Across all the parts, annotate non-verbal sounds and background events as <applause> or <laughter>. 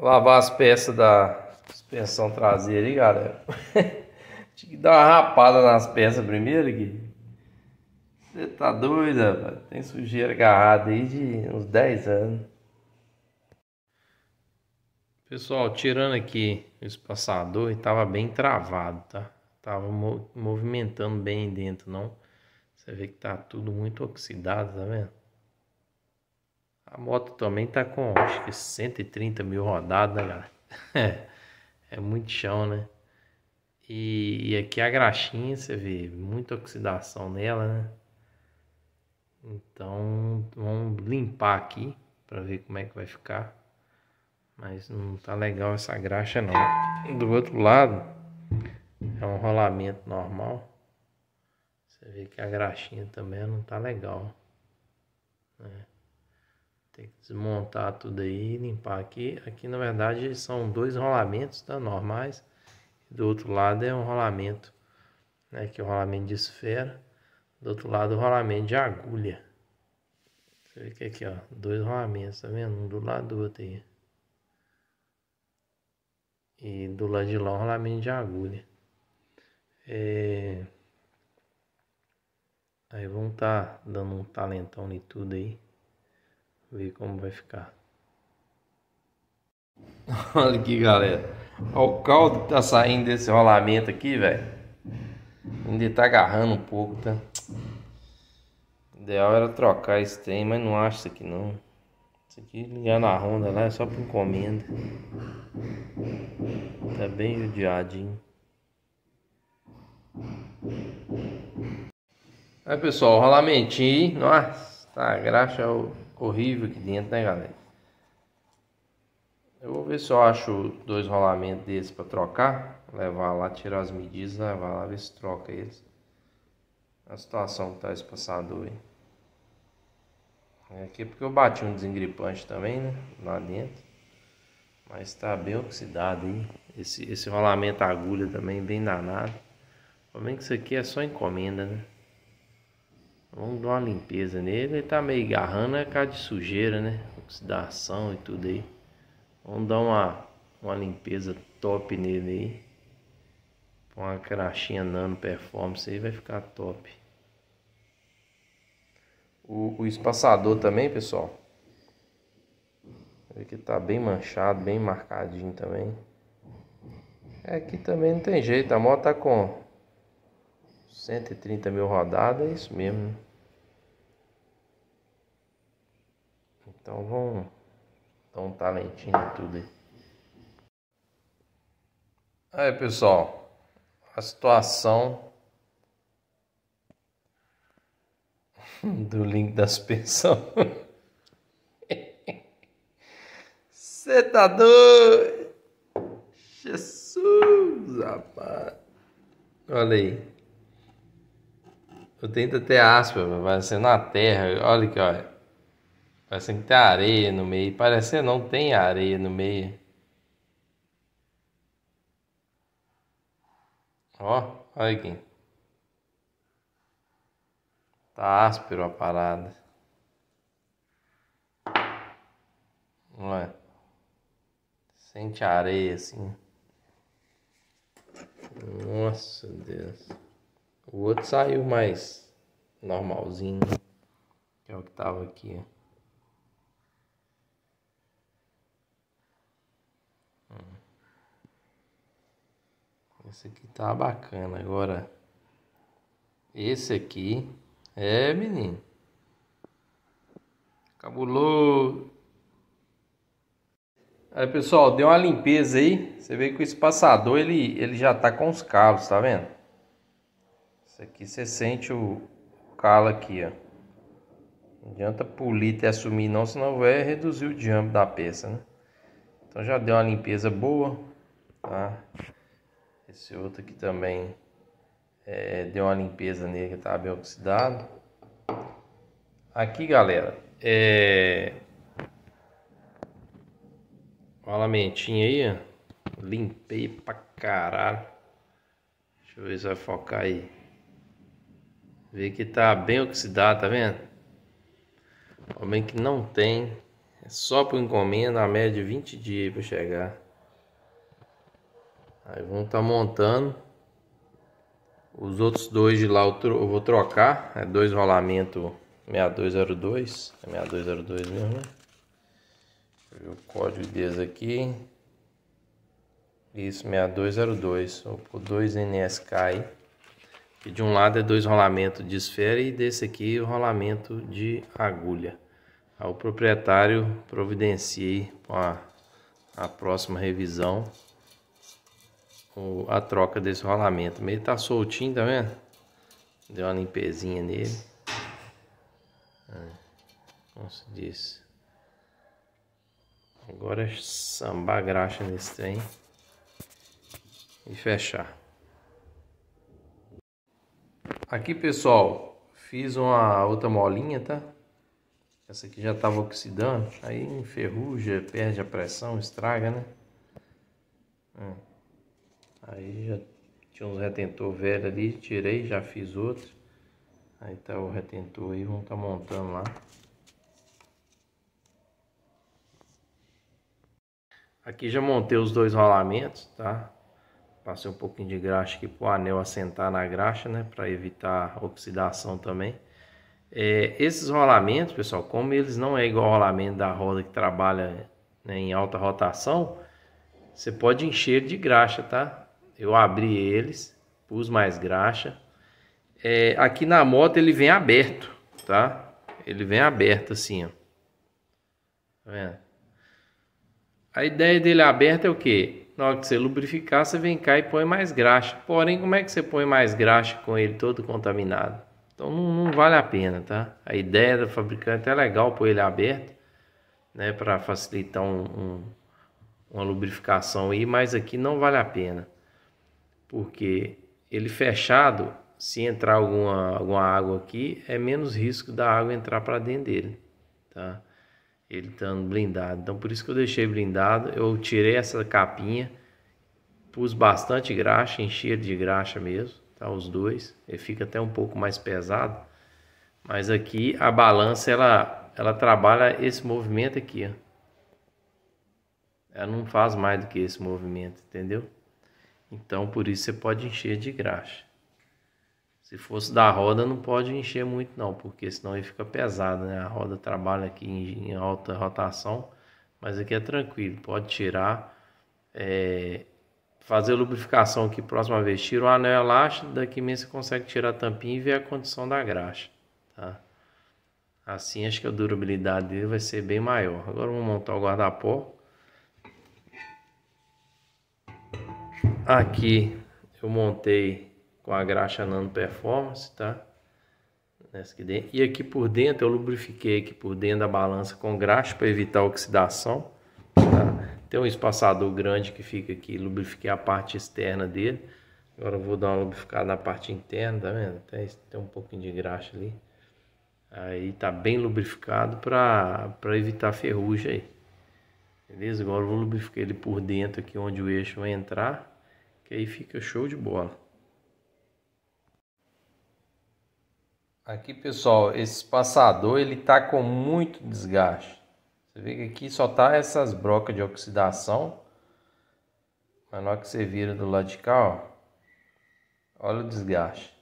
lavar as peças da suspensão traseira aí, galera. <laughs> Tinha que dar uma rapada nas peças primeiro, Gui. Você tá doida, velho. Tem sujeira agarrada aí de uns 10 anos. Pessoal, tirando aqui o espaçador, tava bem travado, tá? Tava movimentando bem dentro, não. Você vê que tá tudo muito oxidado, tá vendo? A moto também tá com acho que 130 mil rodadas, né, galera? <laughs> É, é, muito chão, né? E, e, aqui a graxinha, você vê, muita oxidação nela, né? Então, vamos limpar aqui para ver como é que vai ficar. Mas não tá legal essa graxa não. Do outro lado, é um rolamento normal. Você vê que a graxinha também não tá legal. Né? Tem que desmontar tudo aí, limpar aqui. Aqui na verdade são dois rolamentos tá, normais. Do outro lado é um rolamento, né, que é o um rolamento de esfera. Do outro lado o rolamento de agulha. Você vê que é aqui ó, dois rolamentos, tá vendo? Um do lado do outro aí. E do lado de lá um rolamento de agulha. É... Aí vão estar tá dando um talentão em tudo aí ver como vai ficar. <laughs> Olha aqui, galera. Olha o caldo que tá saindo desse rolamento aqui, velho. Ainda tá agarrando um pouco, tá? O ideal era trocar esse trem, mas não acho isso aqui não. Isso aqui ligar na Honda lá é só para encomenda. Tá bem judiadinho. Aí pessoal, o rolamentinho, nossa, tá graxa o horrível aqui dentro, né, galera? Eu vou ver se eu acho dois rolamentos desses para trocar. Levar lá, tirar as medidas, levar lá, ver se troca eles. A situação que tá esse passador aí. É aqui porque eu bati um desengripante também, né? Lá dentro. Mas tá bem oxidado aí. Esse, esse rolamento agulha também, bem danado. Pelo menos isso aqui é só encomenda, né? Vamos dar uma limpeza nele. Ele tá meio garrando é cara de sujeira, né? Oxidação e tudo aí. Vamos dar uma, uma limpeza top nele aí. Põe uma crachinha nano performance aí, vai ficar top. O, o espaçador também, pessoal. aqui tá bem manchado, bem marcadinho também. É, aqui também não tem jeito, a moto tá com 130 mil rodadas, é isso mesmo, né? Então vamos dar um talentinho tá em tudo aí. Aí pessoal, a situação <laughs> do link da suspensão. Você <laughs> tá doido? Jesus, rapaz. Olha aí. Eu tento até aspas, vai assim, ser na terra. Olha que olha. Parece que tem areia no meio. Parece não tem areia no meio. Ó, olha aqui. Tá áspero a parada. Não é? Sente areia assim. Nossa Deus. O outro saiu mais normalzinho. Que é o que tava aqui, ó. Esse aqui tá bacana. Agora, esse aqui é, menino. Cabulou. Aí, pessoal, deu uma limpeza aí. Você vê que o espaçador, ele, ele já tá com os calos, tá vendo? Isso aqui você sente o calo aqui, ó. Não adianta polir e assumir não, senão vai reduzir o diâmetro da peça, né? Então já deu uma limpeza boa, tá? Esse outro aqui também é, deu uma limpeza nele que estava bem oxidado. Aqui, galera, é uma lamentinha aí, ó. limpei pra caralho. Deixa eu ver se vai focar aí. Vê que tá bem oxidado, tá vendo? homem que não tem. É só por encomenda, a média é de 20 dias para chegar. Aí vão estar tá montando. Os outros dois de lá eu, tro eu vou trocar. É dois rolamento 6202. É 6202 mesmo, né? Deixa eu ver o código desse aqui. Isso, 6202. Vou pôr 2 NSK aí. E de um lado é dois rolamentos de esfera e desse aqui é o rolamento de agulha. Aí o proprietário providencia aí a, a próxima revisão a troca desse rolamento. Ele tá soltinho, tá vendo? Deu uma limpezinha nele. Como se diz? Agora é sambar graxa nesse trem e fechar. Aqui, pessoal, fiz uma outra molinha, tá? Essa aqui já estava oxidando, aí enferruja, perde a pressão, estraga, né? Hum. Aí já tinha uns retentor velho ali, tirei, já fiz outro. Aí tá o retentor aí, vamos tá montando lá. Aqui já montei os dois rolamentos, tá? Passei um pouquinho de graxa aqui pro anel assentar na graxa, né? Para evitar oxidação também. É, esses rolamentos, pessoal, como eles não é igual ao rolamento da roda que trabalha né, em alta rotação, você pode encher de graxa, tá? Eu abri eles, pus mais graxa. É, aqui na moto ele vem aberto, tá? Ele vem aberto assim, ó. Tá vendo? A ideia dele aberto é o quê? Na hora que você lubrificar, você vem cá e põe mais graxa. Porém, como é que você põe mais graxa com ele todo contaminado? Então não, não vale a pena, tá? A ideia do fabricante é legal pôr ele aberto, né? Para facilitar um, um, uma lubrificação aí, mas aqui não vale a pena porque ele fechado, se entrar alguma, alguma água aqui, é menos risco da água entrar para dentro dele, tá? Ele estando blindado. Então, por isso que eu deixei blindado. Eu tirei essa capinha, pus bastante graxa, enchi ele de graxa mesmo, tá? Os dois. Ele fica até um pouco mais pesado. Mas aqui a balança, ela, ela trabalha esse movimento aqui, ó. Ela não faz mais do que esse movimento, entendeu? Então por isso você pode encher de graxa. Se fosse da roda não pode encher muito não, porque senão ele fica pesado, né? A roda trabalha aqui em, alta rotação, mas aqui é tranquilo, pode tirar, é, fazer lubrificação aqui próxima vez, tira o anel elástico, daqui mesmo você consegue tirar a tampinha e ver a condição da graxa, tá? Assim acho que a durabilidade dele vai ser bem maior. Agora vamos montar o guarda-pó. Aqui eu montei com a graxa Nano Performance, tá? Nessa aqui dentro. E aqui por dentro eu lubrifiquei aqui por dentro da balança com graxa para evitar oxidação. Tá? Tem um espaçador grande que fica aqui, lubrifiquei a parte externa dele. Agora eu vou dar uma lubrificada na parte interna, tá vendo? Tem, tem um pouquinho de graxa ali. Aí tá bem lubrificado para evitar ferrugem aí. Beleza? Agora eu vou lubrificar ele por dentro aqui onde o eixo vai entrar que aí fica show de bola. Aqui pessoal, esse passador ele tá com muito desgaste. Você vê que aqui só tá essas brocas de oxidação. Mas na hora que você vira do lado de cá, ó, olha o desgaste.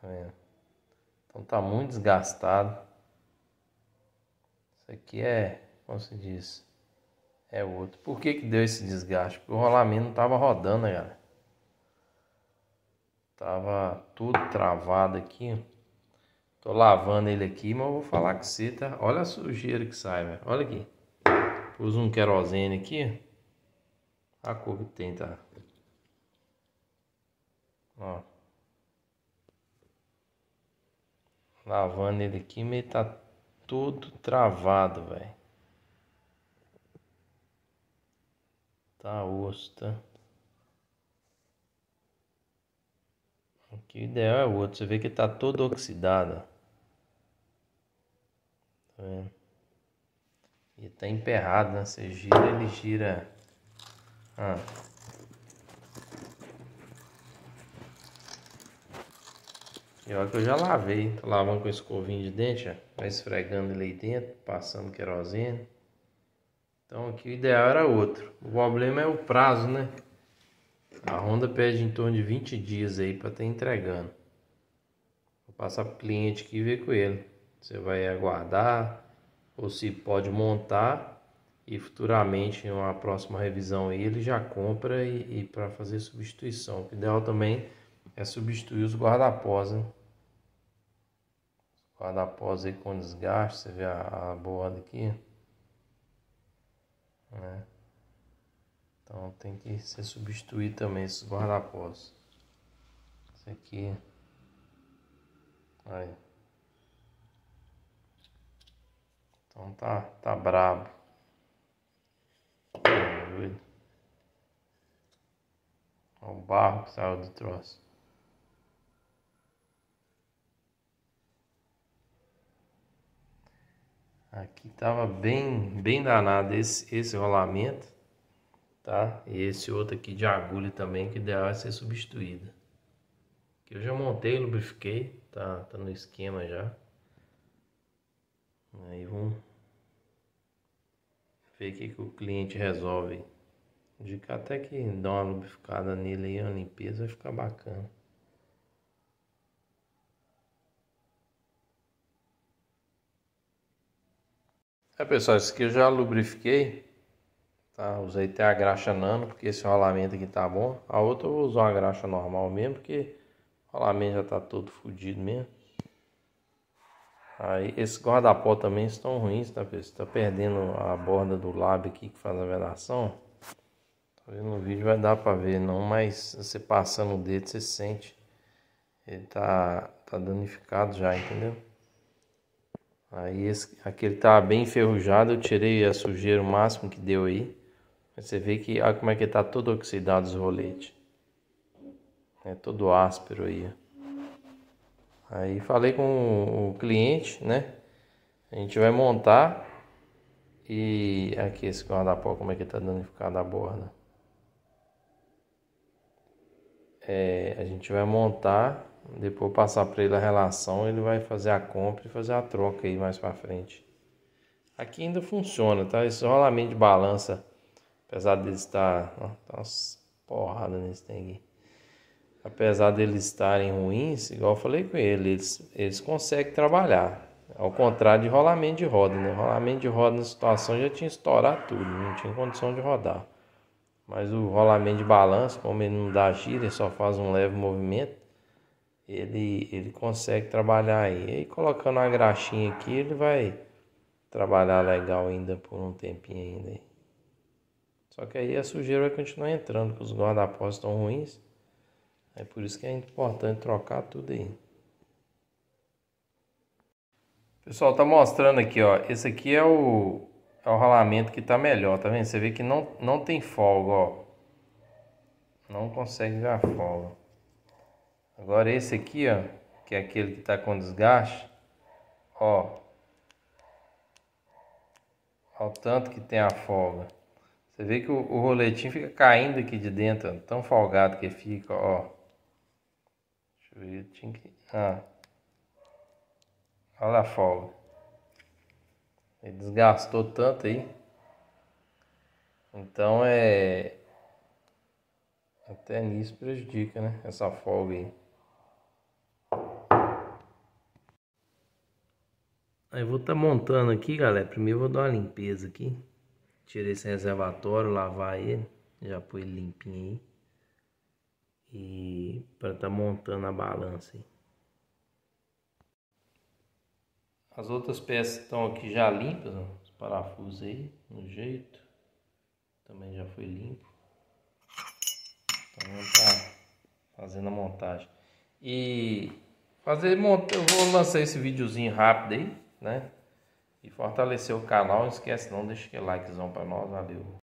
Tá vendo? Então tá muito desgastado. Isso aqui é, como se diz, é outro. Por que, que deu esse desgaste? Porque o rolamento não estava rodando, né, galera. Tava tudo travado aqui. Tô lavando ele aqui, mas eu vou falar que você tá... Olha a sujeira que sai, velho. Olha aqui. Pus um querosene aqui. A cor que tem, tá? Ó. Lavando ele aqui, mas tá todo travado, velho. Taosta. Tá, tá. Aqui o ideal é o outro. Você vê que tá toda oxidada. Tá vendo? E está emperrado, né? Você gira, ele gira. Ah. E olha que eu já lavei. Tô lavando com escovinho de dente, ó. Vai esfregando ele aí dentro, passando querosene. Então aqui o ideal era outro. O problema é o prazo, né? A Honda pede em torno de 20 dias aí para estar tá entregando. Vou passar para o cliente aqui e ver com ele. Você vai aguardar ou se pode montar e futuramente em uma próxima revisão aí, ele já compra e, e para fazer substituição. O ideal também é substituir os guarda-pós, né? Os guarda-pós aí com desgaste, você vê a, a borda aqui né? Então tem que ser substituído também esses guarda-pós. Esse aqui. Aí. Então tá, tá brabo. Tá Olha o barro que saiu do troço. Aqui tava bem, bem danado esse, esse rolamento, tá? E esse outro aqui de agulha também, que ideal é ser substituído. Que eu já montei, lubrifiquei, tá, tá no esquema já. Aí vamos ver o que, que o cliente resolve. Indicar até que dá uma lubrificada nele aí, uma limpeza, vai ficar bacana. É pessoal, isso aqui eu já lubrifiquei, tá? Usei até a graxa nano, porque esse rolamento aqui tá bom. A outra eu vou usar uma graxa normal mesmo, porque o rolamento já tá todo fodido mesmo. Aí esses guarda-pó também estão ruins, tá pessoal? Tá perdendo a borda do lábio aqui que faz a vedação. Talvez tá no vídeo vai dar pra ver não, mas você passando o dedo você sente. Ele tá, tá danificado já, entendeu? Aí esse, aqui ele tá bem enferrujado, eu tirei a sujeira o máximo que deu aí. Você vê que olha como é que tá todo oxidado os roletes. É todo áspero aí. Aí falei com o cliente, né? A gente vai montar e aqui esse guarda-pó como é que tá danificado a borda. É, a gente vai montar depois passar para ele a relação, ele vai fazer a compra e fazer a troca aí mais para frente. Aqui ainda funciona, tá? Esse rolamento de balança, apesar dele estar. Ó, tá umas porradas nesse tem aqui. Apesar deles estarem ruins, igual eu falei com ele, eles, eles conseguem trabalhar. Ao contrário de rolamento de roda, né? Rolamento de roda na situação já tinha estourado tudo, não tinha condição de rodar. Mas o rolamento de balança, como ele não dá gira, ele só faz um leve movimento, ele, ele consegue trabalhar aí. E aí, colocando a graxinha aqui, ele vai trabalhar legal ainda por um tempinho ainda. Aí. Só que aí a sujeira vai continuar entrando, porque os guarda-pós estão ruins. É por isso que é importante trocar tudo aí. Pessoal, tá mostrando aqui, ó. Esse aqui é o, é o ralamento que tá melhor, tá vendo? Você vê que não, não tem folga, ó. Não consegue ver a folga. Agora esse aqui, ó, que é aquele que está com desgaste, ó, ó o tanto que tem a folga. Você vê que o, o roletinho fica caindo aqui de dentro, ó, tão folgado que fica, ó. Deixa eu ver, eu tinha que... Ah. Olha a folga. Ele desgastou tanto aí. Então é... Até nisso prejudica, né? Essa folga aí. Aí vou estar tá montando aqui, galera. Primeiro vou dar uma limpeza aqui. Tirei esse reservatório, lavar ele. Já pôr ele limpinho aí. E para estar tá montando a balança aí. As outras peças estão aqui já limpas, ó. os parafusos aí, no jeito. Também já foi limpo. Então tá fazendo a montagem. E fazer monta, eu vou lançar esse videozinho rápido aí né? E fortalecer o canal, não esquece não, deixa aquele likezão para nós, valeu.